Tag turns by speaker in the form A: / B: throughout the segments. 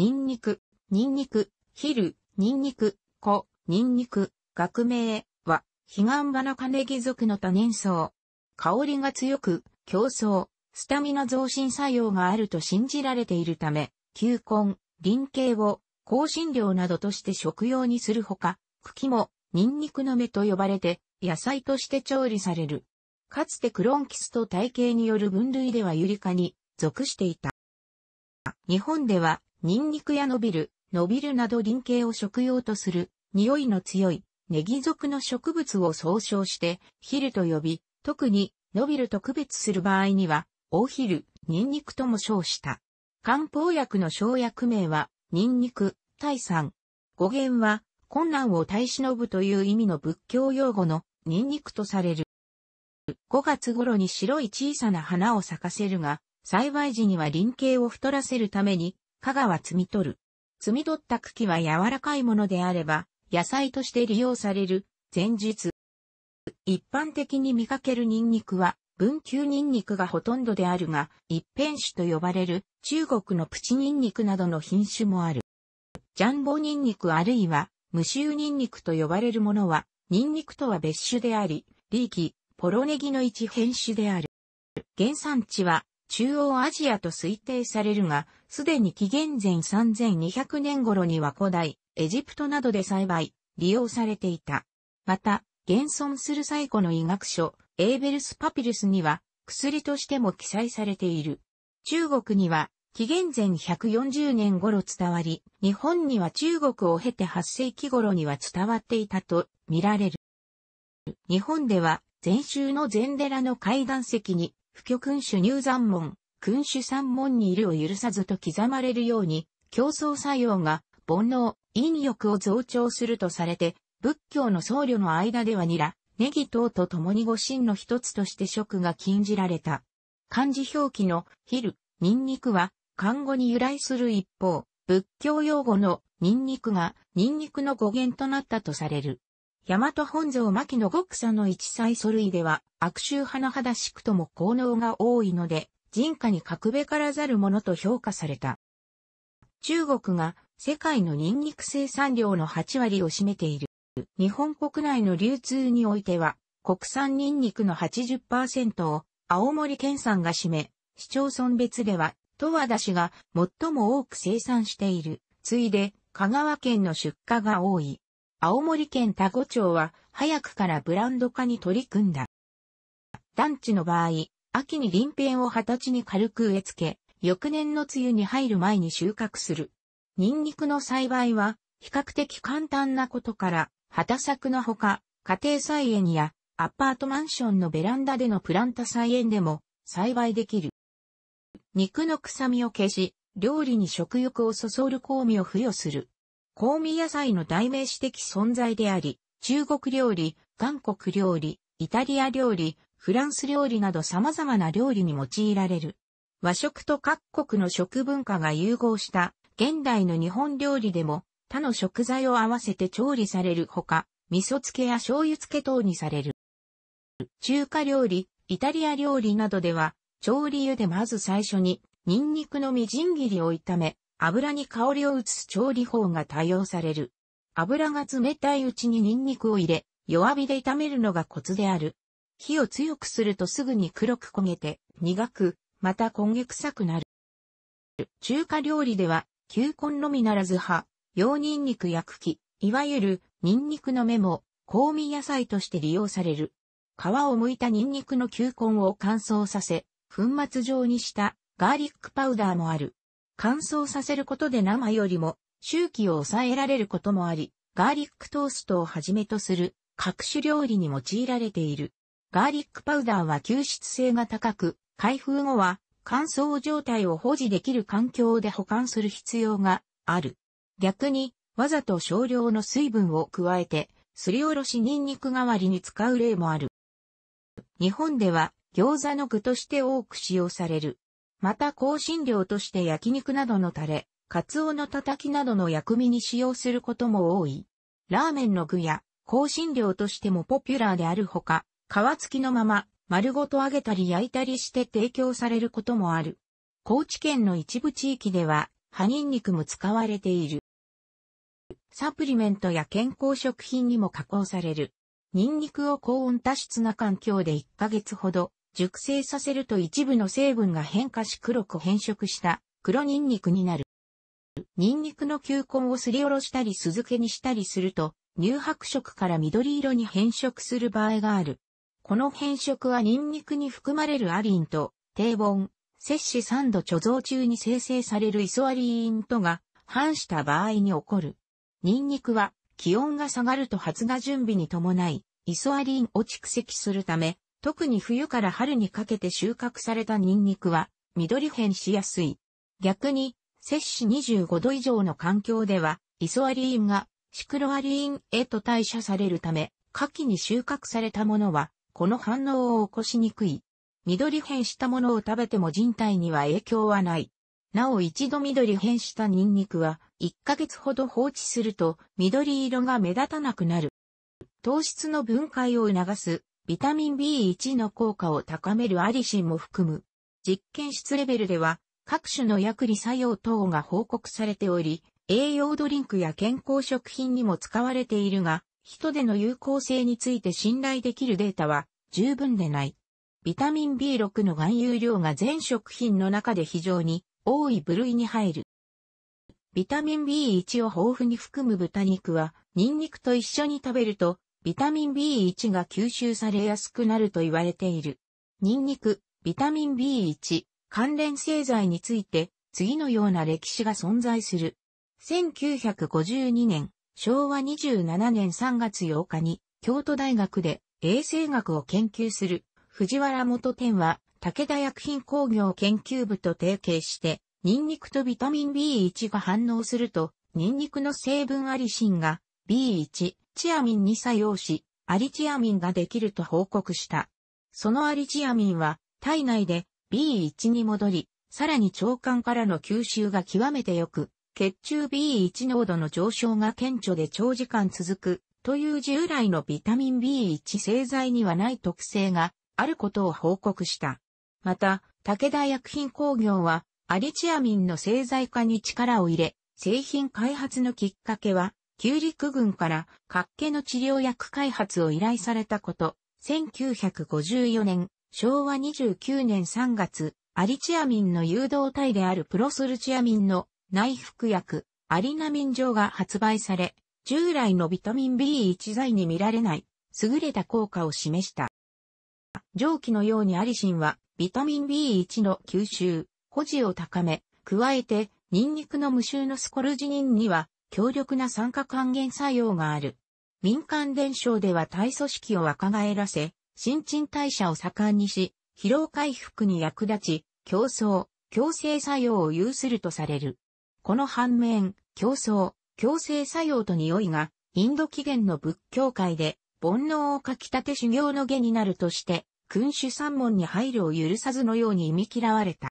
A: ニンニク、ニンニク、ヒル、ニンニク、コ、ニンニク、学名は、ヒガンバナカネギ属の多年草。香りが強く、競争、スタミナ増進作用があると信じられているため、球根、輪形を香辛料などとして食用にするほか、茎もニンニクの芽と呼ばれて野菜として調理される。かつてクロンキスと体型による分類ではユリ科に属していた。日本ではニンニクやノビル、ノビルなど林形を食用とする、匂いの強い、ネギ属の植物を総称して、ヒルと呼び、特に、ノビルと区別する場合には、オヒル、ニンニクとも称した。漢方薬の生薬名は、ニンニク、タ大酸。語源は、困難を耐しのぶという意味の仏教用語の、ニンニクとされる。5月頃に白い小さな花を咲かせるが、栽培時には林形を太らせるために、香川摘み取る。摘み取った茎は柔らかいものであれば、野菜として利用される、前日。一般的に見かけるニンニクは、文球ニンニクがほとんどであるが、一辺種と呼ばれる中国のプチニンニクなどの品種もある。ジャンボニンニクあるいは無臭ニンニクと呼ばれるものは、ニンニクとは別種であり、リーキ、ポロネギの一変種である。原産地は中央アジアと推定されるが、すでに紀元前3200年頃には古代、エジプトなどで栽培、利用されていた。また、現存する最古の医学書、エーベルスパピルスには、薬としても記載されている。中国には、紀元前140年頃伝わり、日本には中国を経て8世紀頃には伝わっていたと見られる。日本では、禅宗の禅寺の階段石に不挙君主入山門、君主三門にいるを許さずと刻まれるように、競争作用が、煩悩、陰欲を増長するとされて、仏教の僧侶の間ではニラ、ネギ等と共に五神の一つとして食が禁じられた。漢字表記の、ヒル、ニンニクは、漢語に由来する一方、仏教用語のニンニクがニンニクの語源となったとされる。大和本蔵牧野極佐の一歳祖類では、悪臭派肌しくとも効能が多いので、人家に格べからざるものと評価された。中国が世界のニンニク生産量の8割を占めている。日本国内の流通においては、国産ニンニクの80%を青森県産が占め、市町村別では、十和田市が最も多く生産している。ついで、香川県の出荷が多い。青森県田子町は早くからブランド化に取り組んだ。団地の場合、秋に林片を歳に軽く植え付け、翌年の梅雨に入る前に収穫する。ニンニクの栽培は比較的簡単なことから、畑作のほか、家庭菜園やアパートマンションのベランダでのプランタ菜園でも栽培できる。肉の臭みを消し、料理に食欲をそそる香味を付与する。香味野菜の代名詞的存在であり、中国料理、韓国料理、イタリア料理、フランス料理など様々な料理に用いられる。和食と各国の食文化が融合した現代の日本料理でも他の食材を合わせて調理されるほか、味噌漬けや醤油漬け等にされる。中華料理、イタリア料理などでは、調理油でまず最初に、ニンニクのみじん切りを炒め、油に香りを移す調理法が多用される。油が冷たいうちにニンニクを入れ、弱火で炒めるのがコツである。火を強くするとすぐに黒く焦げて、苦く、また焦げ臭くなる。中華料理では、球根のみならず葉、洋ニンニク薬器、いわゆるニンニクの芽も香味野菜として利用される。皮を剥いたニンニクの球根を乾燥させ、粉末状にしたガーリックパウダーもある。乾燥させることで生よりも周期を抑えられることもあり、ガーリックトーストをはじめとする各種料理に用いられている。ガーリックパウダーは吸湿性が高く、開封後は乾燥状態を保持できる環境で保管する必要がある。逆に、わざと少量の水分を加えて、すりおろしニンニク代わりに使う例もある。日本では餃子の具として多く使用される。また香辛料として焼肉などのタレ、カツオのたたきなどの薬味に使用することも多い。ラーメンの具や香辛料としてもポピュラーであるほか、皮付きのまま丸ごと揚げたり焼いたりして提供されることもある。高知県の一部地域では、葉ニンニクも使われている。サプリメントや健康食品にも加工される。ニンニクを高温多湿な環境で1ヶ月ほど熟成させると一部の成分が変化し黒く変色した黒ニンニクになる。ニンニクの球根をすりおろしたり酢漬けにしたりすると乳白色から緑色に変色する場合がある。この変色はニンニクに含まれるアリンと低温、摂氏3度貯蔵中に生成されるイソアリーンとが反した場合に起こる。ニンニクは気温が下がると発芽準備に伴い、イソアリンを蓄積するため、特に冬から春にかけて収穫されたニンニクは緑変しやすい。逆に、摂氏25度以上の環境では、イソアリーンがシクロアリーンへと代謝されるため、夏季に収穫されたものは、この反応を起こしにくい。緑変したものを食べても人体には影響はない。なお一度緑変したニンニクは、1ヶ月ほど放置すると、緑色が目立たなくなる。糖質の分解を促すビタミン B1 の効果を高めるアリシンも含む。実験室レベルでは、各種の薬理作用等が報告されており、栄養ドリンクや健康食品にも使われているが、人での有効性について信頼できるデータは十分でない。ビタミン B6 の含有量が全食品の中で非常に多い部類に入る。ビタミン B1 を豊富に含む豚肉は、ニンニクと一緒に食べるとビタミン B1 が吸収されやすくなると言われている。ニンニク、ビタミン B1 関連製剤について次のような歴史が存在する。1952年、昭和27年3月8日に京都大学で衛生学を研究する藤原元天は武田薬品工業研究部と提携してニンニクとビタミン B1 が反応するとニンニクの成分アリシンが B1 チアミンに作用し、アリチアミンができると報告した。そのアリチアミンは体内で B1 に戻り、さらに腸管からの吸収が極めて良く、血中 B1 濃度の上昇が顕著で長時間続くという従来のビタミン B1 製剤にはない特性があることを報告した。また、武田薬品工業はアリチアミンの製剤化に力を入れ、製品開発のきっかけは、旧陸軍から、脚気の治療薬開発を依頼されたこと、1954年、昭和29年3月、アリチアミンの誘導体であるプロスルチアミンの内服薬、アリナミン錠が発売され、従来のビタミン B1 剤に見られない、優れた効果を示した。上記のようにアリシンは、ビタミン B1 の吸収、保持を高め、加えて、ニンニクの無臭のスコルジニンには、強力な酸化還元作用がある。民間伝承では体組織を若返らせ、新陳代謝を盛んにし、疲労回復に役立ち、競争、強制作用を有するとされる。この反面、競争、強制作用と匂いが、インド起源の仏教界で、煩悩をかきたて修行の下になるとして、君主三門に配慮を許さずのように忌み嫌われた。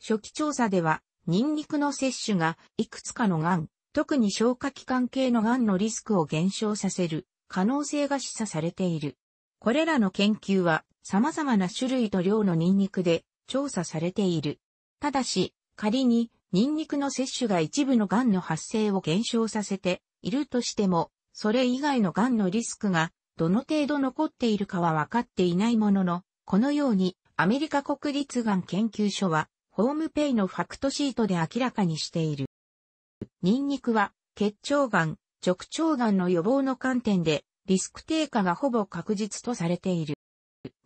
A: 初期調査では、ニンニクの摂取が、いくつかの癌、特に消化器官系の癌のリスクを減少させる可能性が示唆されている。これらの研究は様々な種類と量のニンニクで調査されている。ただし、仮にニンニクの摂取が一部の癌の発生を減少させているとしても、それ以外の癌のリスクがどの程度残っているかは分かっていないものの、このようにアメリカ国立がん研究所はホームペイのファクトシートで明らかにしている。ニンニクは結腸がん、直腸がんの予防の観点でリスク低下がほぼ確実とされている。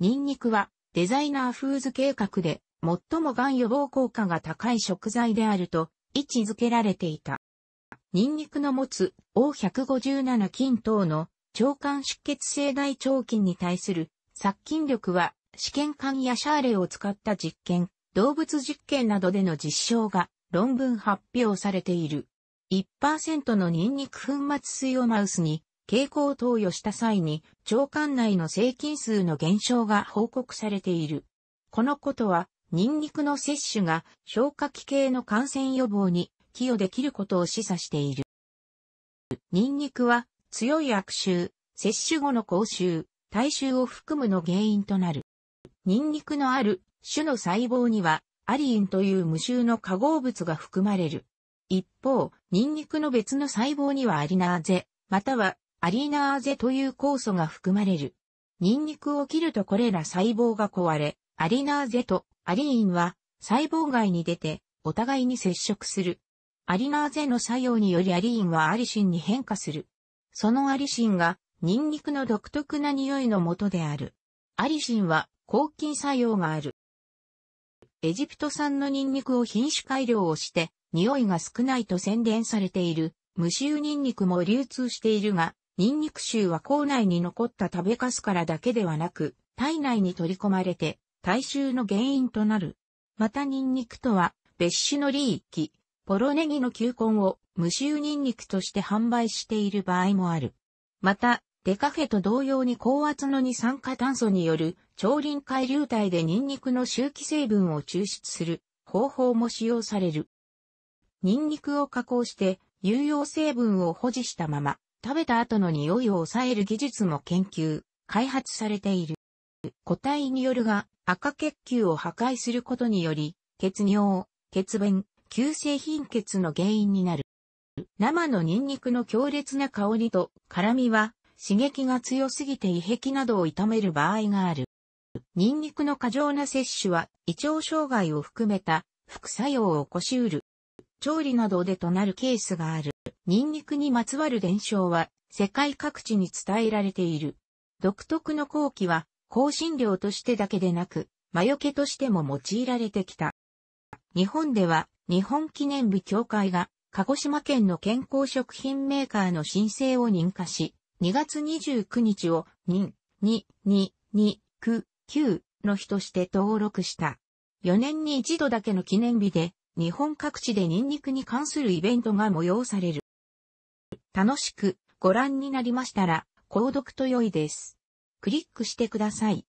A: ニンニクはデザイナーフーズ計画で最もがん予防効果が高い食材であると位置づけられていた。ニンニクの持つ O157 菌等の腸管出血性大腸菌に対する殺菌力は試験管やシャーレを使った実験、動物実験などでの実証が論文発表されている。1%のニンニク粉末水をマウスに蛍光投与した際に腸管内の成菌数の減少が報告されている。このことはニンニクの摂取が消化器系の感染予防に寄与できることを示唆している。ニンニクは強い悪臭、摂取後の口臭、体臭を含むの原因となる。ニンニクのある種の細胞にはアリインという無臭の化合物が含まれる。一方、ニンニクの別の細胞にはアリナーゼ、またはアリナーゼという酵素が含まれる。ニンニクを切るとこれら細胞が壊れ、アリナーゼとアリインは細胞外に出てお互いに接触する。アリナーゼの作用によりアリインはアリシンに変化する。そのアリシンがニンニクの独特な匂いの元である。アリシンは抗菌作用がある。エジプト産のニンニクを品種改良をして、匂いが少ないと宣伝されている、無臭ニンニクも流通しているが、ニンニク臭は口内に残った食べかすからだけではなく、体内に取り込まれて、体臭の原因となる。またニンニクとは、別種のリーキ、ポロネギの球根を無臭ニンニクとして販売している場合もある。また、デカフェと同様に高圧の二酸化炭素による超臨界流体でニンニクの周期成分を抽出する方法も使用される。ニンニクを加工して有用成分を保持したまま食べた後の匂いを抑える技術も研究、開発されている。個体によるが赤血球を破壊することにより血尿、血便、急性貧血の原因になる。生のニンニクの強烈な香りと辛みは刺激が強すぎて胃壁などを痛める場合がある。ニンニクの過剰な摂取は胃腸障害を含めた副作用を起こしうる。調理などでとなるケースがある。ニンニクにまつわる伝承は世界各地に伝えられている。独特の後期は香辛料としてだけでなく、魔除けとしても用いられてきた。日本では日本記念日協会が鹿児島県の健康食品メーカーの申請を認可し、2月29日を認、に、に、に、く、9の日として登録した。4年に一度だけの記念日で、日本各地でニンニクに関するイベントが催される。楽しくご覧になりましたら、購読と良いです。クリックしてください。